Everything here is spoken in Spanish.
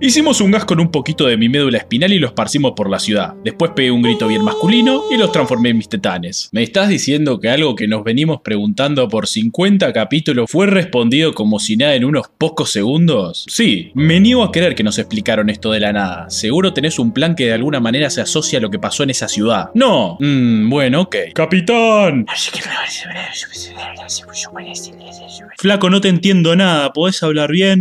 Hicimos un gas con un poquito de mi médula espinal y los parcimos por la ciudad. Después pegué un grito bien masculino y los transformé en mis tetanes. ¿Me estás diciendo que algo que nos venimos preguntando por 50 capítulos fue respondido como si nada en unos pocos segundos? Sí, me niego a creer que nos explicaron esto de la nada. Seguro tenés un plan que de alguna manera se asocia a lo que pasó en esa ciudad. No. Mmm, bueno, ok. Capitán. Flaco, no te entiendo nada. ¿Podés hablar bien?